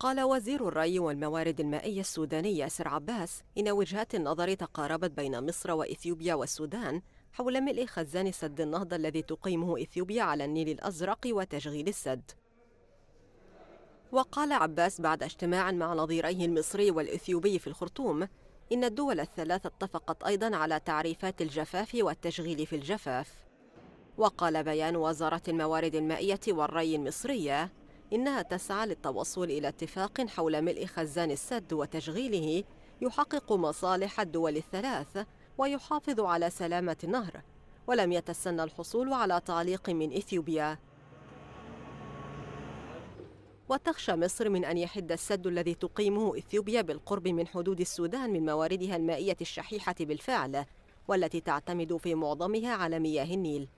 قال وزير الري والموارد المائية السوداني ياسر عباس إن وجهات النظر تقاربت بين مصر وإثيوبيا والسودان حول ملء خزان سد النهضة الذي تقيمه إثيوبيا على النيل الأزرق وتشغيل السد وقال عباس بعد اجتماع مع نظيريه المصري والإثيوبي في الخرطوم إن الدول الثلاثة اتفقت أيضا على تعريفات الجفاف والتشغيل في الجفاف وقال بيان وزارة الموارد المائية والري المصرية إنها تسعى للتوصل إلى اتفاق حول ملء خزان السد وتشغيله يحقق مصالح الدول الثلاث ويحافظ على سلامة النهر ولم يتسنى الحصول على تعليق من إثيوبيا وتخشى مصر من أن يحد السد الذي تقيمه إثيوبيا بالقرب من حدود السودان من مواردها المائية الشحيحة بالفعل والتي تعتمد في معظمها على مياه النيل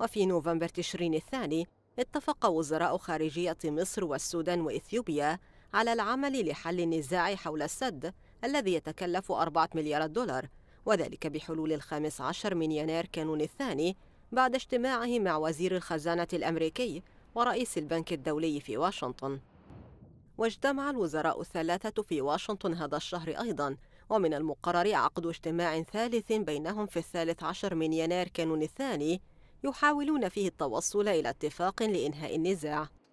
وفي نوفمبر تشرين الثاني اتفق وزراء خارجية مصر والسودان وإثيوبيا على العمل لحل النزاع حول السد الذي يتكلف 4 مليارات دولار وذلك بحلول الخامس عشر من يناير كانون الثاني بعد اجتماعه مع وزير الخزانة الأمريكي ورئيس البنك الدولي في واشنطن واجتمع الوزراء الثلاثة في واشنطن هذا الشهر أيضاً ومن المقرر عقد اجتماع ثالث بينهم في الثالث عشر من يناير كانون الثاني يحاولون فيه التوصل إلى اتفاق لإنهاء النزاع